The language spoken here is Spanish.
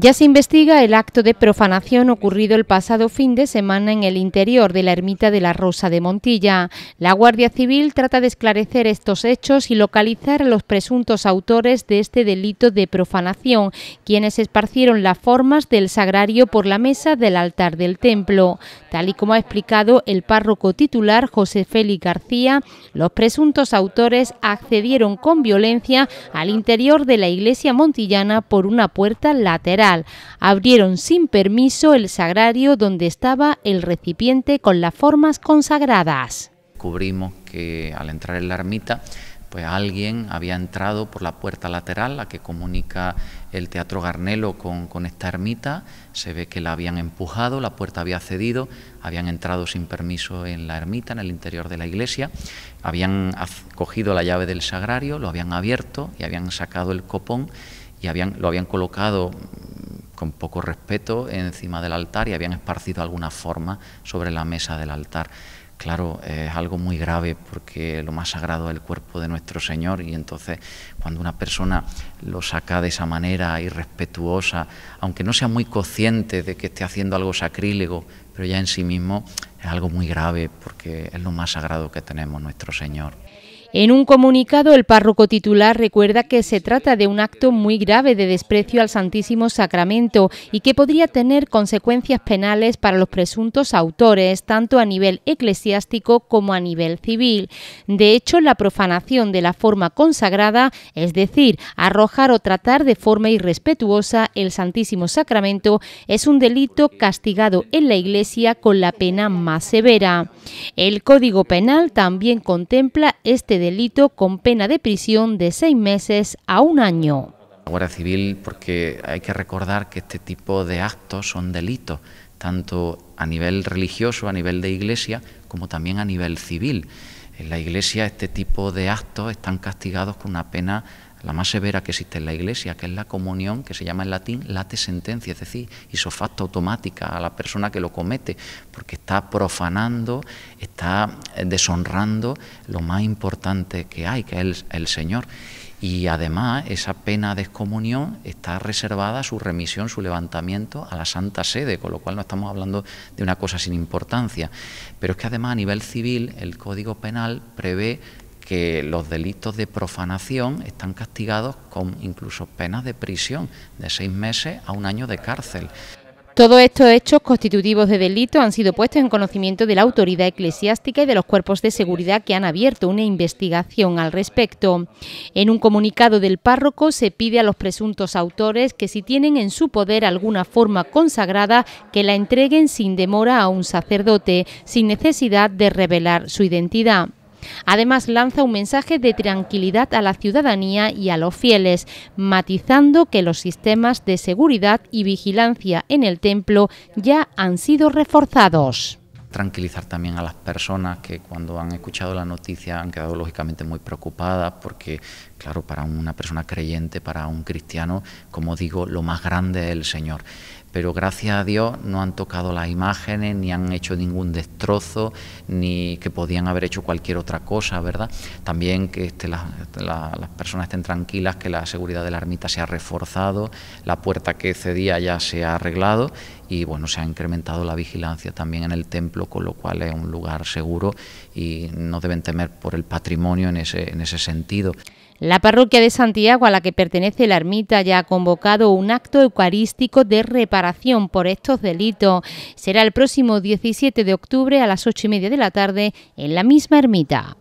Ya se investiga el acto de profanación ocurrido el pasado fin de semana en el interior de la ermita de la Rosa de Montilla. La Guardia Civil trata de esclarecer estos hechos y localizar a los presuntos autores de este delito de profanación, quienes esparcieron las formas del sagrario por la mesa del altar del templo. Tal y como ha explicado el párroco titular José Félix García, los presuntos autores accedieron con violencia al interior de la iglesia montillana por una puerta lateral. Abrieron sin permiso el sagrario donde estaba el recipiente con las formas consagradas. Cubrimos que al entrar en la ermita pues alguien había entrado por la puerta lateral, la que comunica el Teatro Garnelo con, con, esta ermita, se ve que la habían empujado, la puerta había cedido, habían entrado sin permiso en la ermita, en el interior de la iglesia, habían cogido la llave del sagrario, lo habían abierto y habían sacado el copón y habían, lo habían colocado con poco respeto encima del altar y habían esparcido alguna forma sobre la mesa del altar. Claro, es algo muy grave porque lo más sagrado es el cuerpo de nuestro Señor y entonces cuando una persona lo saca de esa manera irrespetuosa, aunque no sea muy consciente de que esté haciendo algo sacrílego, pero ya en sí mismo es algo muy grave porque es lo más sagrado que tenemos nuestro Señor. En un comunicado, el párroco titular recuerda que se trata de un acto muy grave de desprecio al Santísimo Sacramento y que podría tener consecuencias penales para los presuntos autores, tanto a nivel eclesiástico como a nivel civil. De hecho, la profanación de la forma consagrada, es decir, arrojar o tratar de forma irrespetuosa el Santísimo Sacramento, es un delito castigado en la Iglesia con la pena más severa. El Código Penal también contempla este delito con pena de prisión de seis meses a un año. La Guardia Civil, porque hay que recordar que este tipo de actos son delitos, tanto a nivel religioso, a nivel de iglesia, como también a nivel civil. En la iglesia este tipo de actos están castigados con una pena la más severa que existe en la Iglesia, que es la comunión, que se llama en latín late sentencia, es decir, isofacta automática a la persona que lo comete, porque está profanando, está eh, deshonrando lo más importante que hay, que es el, el Señor. Y además esa pena de excomunión está reservada su remisión, su levantamiento a la Santa Sede, con lo cual no estamos hablando de una cosa sin importancia. Pero es que además a nivel civil el Código Penal prevé que los delitos de profanación están castigados con incluso penas de prisión de seis meses a un año de cárcel. Todos estos hechos constitutivos de delito han sido puestos en conocimiento de la autoridad eclesiástica y de los cuerpos de seguridad que han abierto una investigación al respecto. En un comunicado del párroco se pide a los presuntos autores que si tienen en su poder alguna forma consagrada, que la entreguen sin demora a un sacerdote, sin necesidad de revelar su identidad. Además, lanza un mensaje de tranquilidad a la ciudadanía y a los fieles, matizando que los sistemas de seguridad y vigilancia en el templo ya han sido reforzados tranquilizar también a las personas que cuando han escuchado la noticia han quedado lógicamente muy preocupadas porque Claro, para una persona creyente, para un cristiano, como digo, lo más grande es el Señor. Pero gracias a Dios no han tocado las imágenes, ni han hecho ningún destrozo, ni que podían haber hecho cualquier otra cosa, ¿verdad? También que este, este, las personas estén tranquilas, que la seguridad de la ermita se ha reforzado, la puerta que cedía ya se ha arreglado y bueno, se ha incrementado la vigilancia también en el templo, con lo cual es un lugar seguro y no deben temer por el patrimonio en ese sentido. La parroquia de Santiago, a la que pertenece la ermita, ya ha convocado un acto eucarístico de reparación por estos delitos. Será el próximo 17 de octubre a las 8 y media de la tarde en la misma ermita.